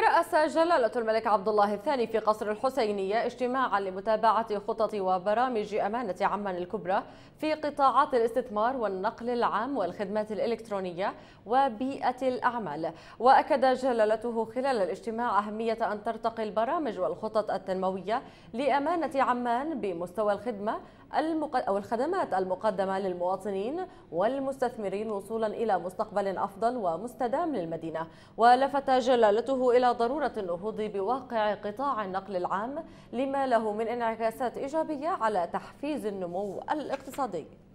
ترأس جلالة الملك عبد الله الثاني في قصر الحسينية اجتماعا لمتابعة خطط وبرامج أمانة عمان الكبرى في قطاعات الاستثمار والنقل العام والخدمات الإلكترونية وبيئة الأعمال وأكد جلالته خلال الاجتماع أهمية أن ترتقي البرامج والخطط التنموية لأمانة عمان بمستوى الخدمة أو الخدمات المقدمة للمواطنين والمستثمرين وصولا إلى مستقبل أفضل ومستدام للمدينة ولفت جلالته إلى إلى ضرورة النهوض بواقع قطاع النقل العام لما له من انعكاسات إيجابية على تحفيز النمو الاقتصادي